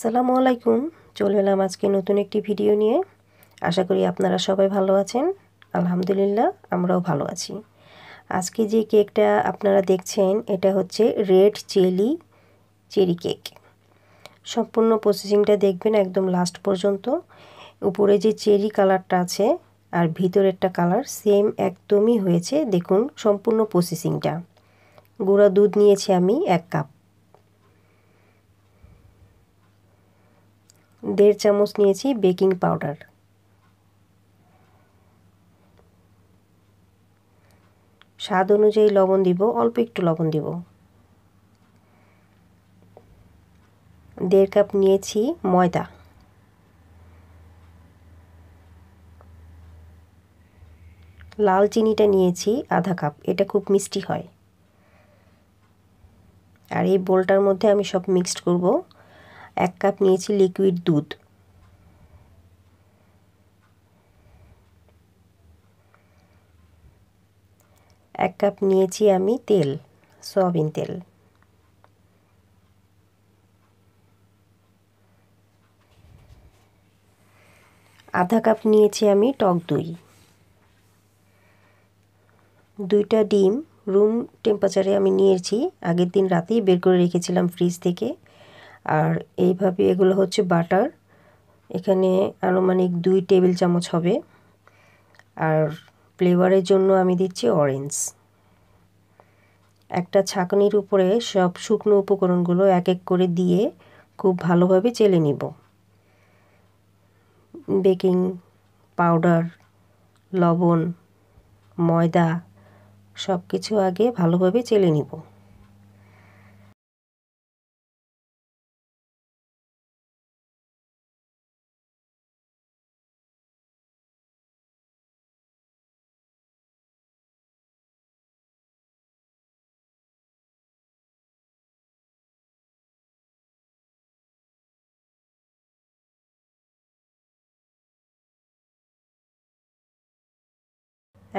আসসালামু আলাইকুম চলে এলাম আজকে নতুন একটি ভিডিও নিয়ে আশা করি আপনারা সবাই ভালো আছেন আলহামদুলিল্লাহ আমরাও ভালো আছি আজকে যে কেকটা আপনারা দেখছেন এটা হচ্ছে রেড চেলি চেরি কেক সম্পূর্ণ প্রসেসিংটা দেখবেন একদম লাস্ট পর্যন্ত উপরে যে চেরি কালারটা আছে আর ভিতরেরটা কালার সেম একদমই হয়েছে দেখুন সম্পূর্ণ প্রসেসিংটা গুঁড়া দুধ নিয়েছি আমি এক কাপ দেড় চামচ নিয়েছি বেকিং পাউডার স্বাদ অনুযায়ী লবণ দিব অল্প একটু লবণ দিব দেড় কাপ নিয়েছি ময়দা লাল চিনিটা নিয়েছি আধা কাপ এটা খুব মিষ্টি হয় আর এই বোলটার মধ্যে আমি সব মিক্সড করব এক কাপ নিয়েছি লিকুইড দুধ এক কাপ নিয়েছি আমি তেল সয়াবিন তেল আধা কাপ নিয়েছি আমি টক দই দুইটা ডিম রুম টেম্পারেচারে আমি নিয়েছি আগের দিন রাতেই বের করে রেখেছিলাম ফ্রিজ থেকে আর এইভাবে এগুলো হচ্ছে বাটার এখানে আনুমানিক দুই টেবিল চামচ হবে আর ফ্লেভারের জন্য আমি দিচ্ছি অরেঞ্জ একটা ছাঁকনির উপরে সব শুকনো উপকরণগুলো এক এক করে দিয়ে খুব ভালোভাবে চেলে নিব বেকিং পাউডার লবণ ময়দা সব কিছু আগে ভালোভাবে চেলে নিব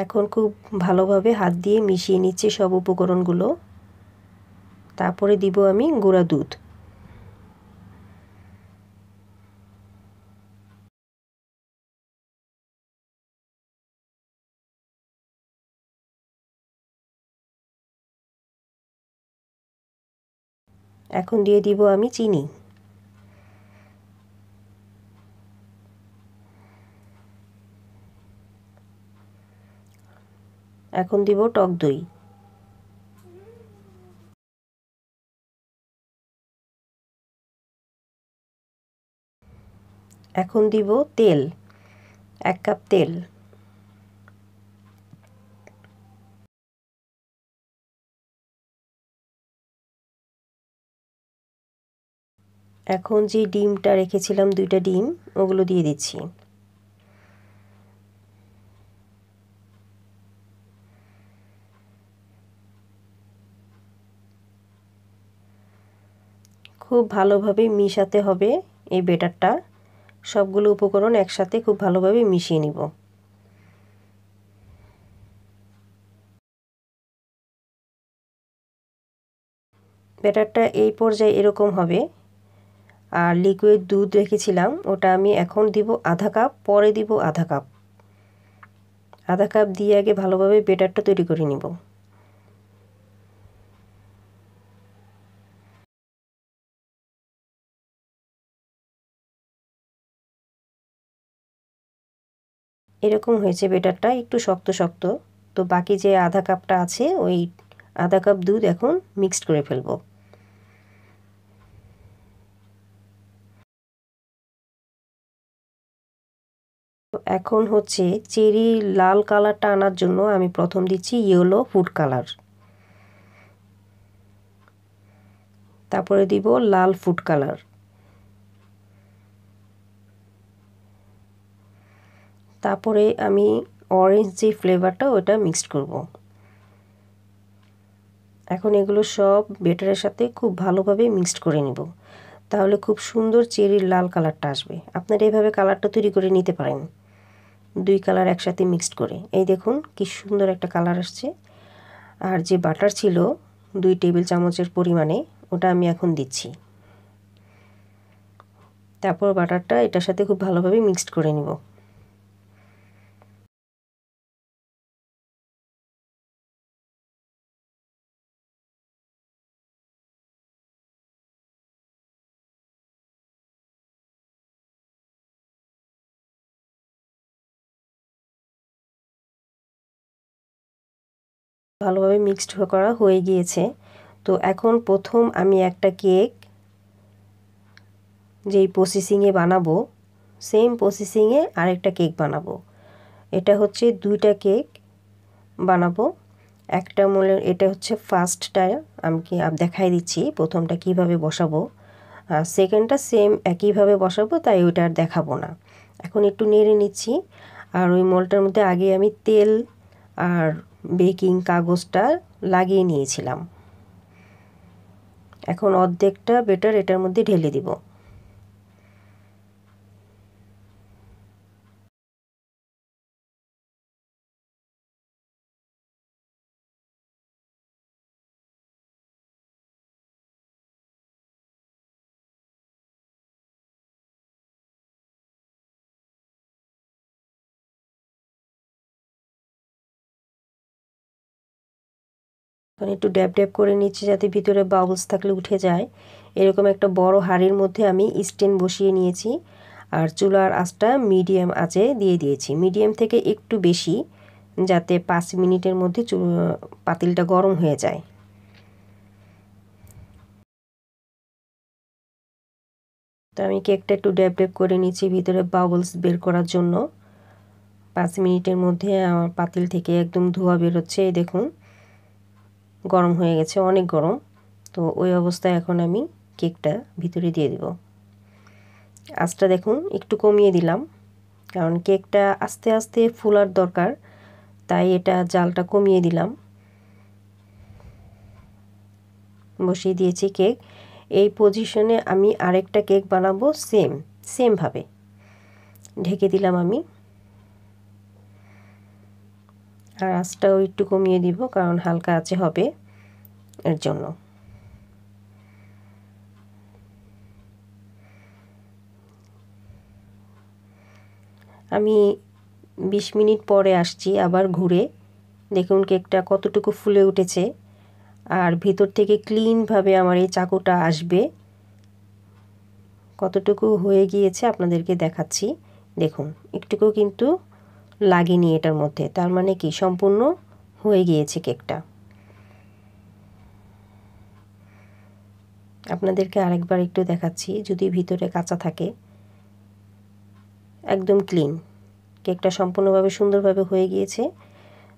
এখন খুব ভালোভাবে হাত দিয়ে মিশিয়ে নিচ্ছে সব উপকরণগুলো তারপরে দিব আমি গুঁড়া দুধ এখন দিয়ে দিব আমি চিনি এখন দিব টক দই এখন দিব তেল এক কাপ তেল এখন যে ডিমটা রেখেছিলাম দুইটা ডিম ওগুলো দিয়ে দিচ্ছি খুব ভালোভাবে মিশাতে হবে এই বেটারটা সবগুলো উপকরণ একসাথে খুব ভালোভাবে মিশিয়ে নিব বেটারটা এই পর্যায়ে এরকম হবে আর লিকুইড দুধ রেখেছিলাম ওটা আমি এখন দিব আধা কাপ পরে দিব আধা কাপ আধা কাপ দিয়ে আগে ভালোভাবে বেটারটা তৈরি করে নিব এরকম হয়েছে বেটারটা একটু শক্ত শক্ত তো বাকি যে আধা কাপটা আছে ওই আধা কাপ দুধ এখন মিক্সড করে ফেলব এখন হচ্ছে চেরি লাল কালারটা আনার জন্য আমি প্রথম দিচ্ছি ইয়েলো ফুড কালার তারপরে দিব লাল ফুড কালার তারপরে আমি অরেঞ্জ যে ফ্লেভারটা ওটা মিক্সড করব। এখন এগুলো সব বেটারের সাথে খুব ভালোভাবে মিক্সড করে নেব তাহলে খুব সুন্দর চেরির লাল কালারটা আসবে আপনারা এইভাবে কালারটা তৈরি করে নিতে পারেন দুই কালার একসাথে মিক্সড করে এই দেখুন কি সুন্দর একটা কালার আসছে আর যে বাটার ছিল দুই টেবিল চামচের পরিমাণে ওটা আমি এখন দিচ্ছি তারপর বাটারটা এটার সাথে খুব ভালোভাবে মিক্সড করে নেব ভালোভাবে মিক্সড করা হয়ে গিয়েছে তো এখন প্রথম আমি একটা কেক যেই প্রসেসিংয়ে বানাবো সেম প্রসেসিংয়ে আরেকটা কেক বানাবো এটা হচ্ছে দুইটা কেক বানাবো একটা মূল এটা হচ্ছে ফার্স্টটা আমি কি দেখাই দিচ্ছি প্রথমটা কিভাবে বসাবো আর সেকেন্ডটা সেম একইভাবে বসাবো তাই ওইটা আর দেখাবো না এখন একটু নেড়ে নিচ্ছি আর ওই মলটার মধ্যে আগে আমি তেল আর বেকিং কাগজটা লাগিয়ে নিয়েছিলাম এখন অর্ধেকটা বেটার এটার মধ্যে ঢেলে দিব মানে একটু ড্যাব ড্যাব করে নিচ্ছি যাতে ভিতরে বাউলস থাকলে উঠে যায় এরকম একটা বড় হাড়ির মধ্যে আমি স্টেন বসিয়ে নিয়েছি আর চুলার আঁচটা মিডিয়াম আঁচে দিয়ে দিয়েছি মিডিয়াম থেকে একটু বেশি যাতে পাঁচ মিনিটের মধ্যে পাতিলটা গরম হয়ে যায় তো আমি কেকটা একটু ড্যাব ড্যাব করে নিচ্ছি ভিতরে বাবলস বের করার জন্য পাঁচ মিনিটের মধ্যে আমার পাতিল থেকে একদম ধোয়া বেরোচ্ছে এই দেখুন গরম হয়ে গেছে অনেক গরম তো ওই অবস্থায় এখন আমি কেকটা ভিতরে দিয়ে দিব আজটা দেখুন একটু কমিয়ে দিলাম কারণ কেকটা আস্তে আস্তে ফুলার দরকার তাই এটা জালটা কমিয়ে দিলাম বসিয়ে দিয়েছি কেক এই পজিশনে আমি আরেকটা কেক বানাবো সেম সেমভাবে ঢেকে দিলাম আমি আর আঁচটাও একটু কমিয়ে দিব কারণ হালকা আছে হবে এর জন্য আমি ২০ মিনিট পরে আসছি আবার ঘুরে দেখুন কেকটা কতটুকু ফুলে উঠেছে আর ভিতর থেকে ক্লিনভাবে আমার এই চাকুটা আসবে কতটুকু হয়ে গিয়েছে আপনাদেরকে দেখাচ্ছি দেখুন একটুকু কিন্তু লাগেনি এটার মধ্যে তার মানে কি সম্পূর্ণ হয়ে গিয়েছে কেকটা আপনাদেরকে আরেকবার একটু দেখাচ্ছি যদি ভিতরে কাঁচা থাকে একদম ক্লিন কেকটা সম্পূর্ণভাবে সুন্দরভাবে হয়ে গিয়েছে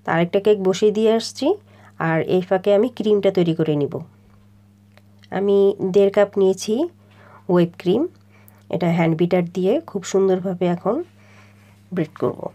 তার একটা কেক বসিয়ে দিয়ে আসছি আর এই ফাঁকে আমি ক্রিমটা তৈরি করে নিব আমি দেড় কাপ নিয়েছি ওয়েব ক্রিম এটা হ্যান্ড বিটার দিয়ে খুব সুন্দরভাবে এখন ব্রেড করবো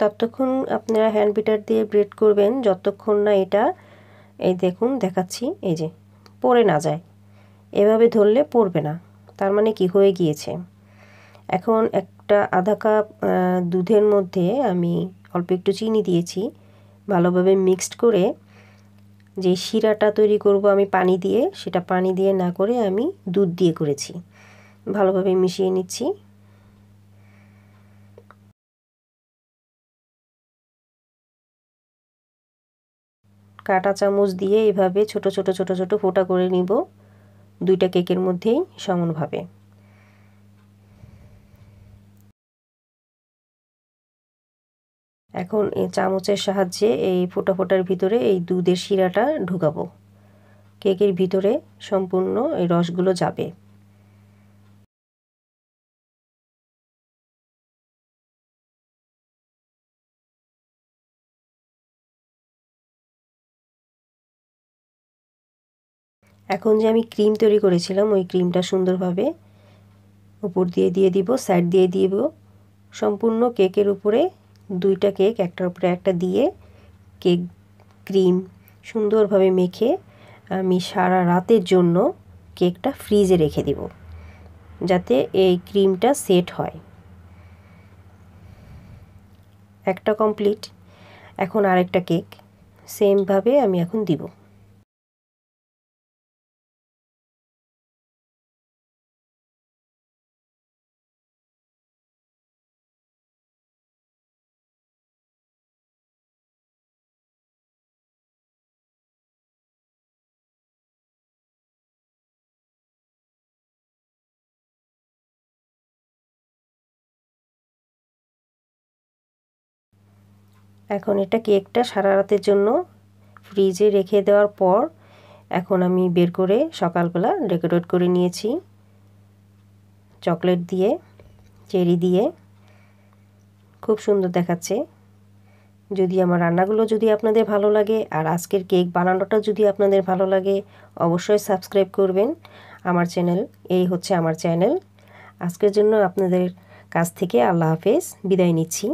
ততক্ষণ আপনারা হ্যান্ড বিটার দিয়ে ব্রেড করবেন যতক্ষণ না এটা এই দেখুন দেখাচ্ছি এই যে পড়ে না যায় এভাবে ধরলে পড়বে না তার মানে কি হয়ে গিয়েছে এখন একটা আধা কাপ দুধের মধ্যে আমি অল্প একটু চিনি দিয়েছি ভালোভাবে মিক্সড করে যে শিরাটা তৈরি করব আমি পানি দিয়ে সেটা পানি দিয়ে না করে আমি দুধ দিয়ে করেছি ভালোভাবে মিশিয়ে নিচ্ছি কাটা চামচ দিয়ে এভাবে ছোট ছোট ছোট ছোট ফোটা করে নিব দুইটা কেকের মধ্যেই সমানভাবে এখন এই চামচের সাহায্যে এই ফোটা ফোটার ভিতরে এই দুধের শিরাটা ঢুকাবো কেকের ভিতরে সম্পূর্ণ এই রসগুলো যাবে এখন যে আমি ক্রিম তৈরি করেছিলাম ওই ক্রিমটা সুন্দরভাবে উপর দিয়ে দিয়ে দিব সাইড দিয়ে দিব সম্পূর্ণ কেকের উপরে দুইটা কেক একটার উপরে একটা দিয়ে কেক ক্রিম সুন্দরভাবে মেখে আমি সারা রাতের জন্য কেকটা ফ্রিজে রেখে দিব যাতে এই ক্রিমটা সেট হয় একটা কমপ্লিট এখন আরেকটা কেক সেমভাবে আমি এখন দিব এখন এটা কেকটা সারা রাতের জন্য ফ্রিজে রেখে দেওয়ার পর এখন আমি বের করে সকালবেলা ডেকোরেট করে নিয়েছি চকলেট দিয়ে চেরি দিয়ে খুব সুন্দর দেখাচ্ছে যদি আমার রান্নাগুলো যদি আপনাদের ভালো লাগে আর আজকের কেক বানানোটা যদি আপনাদের ভালো লাগে অবশ্যই সাবস্ক্রাইব করবেন আমার চ্যানেল এই হচ্ছে আমার চ্যানেল আজকের জন্য আপনাদের কাছ থেকে আল্লাহ হাফেজ বিদায় নিচ্ছি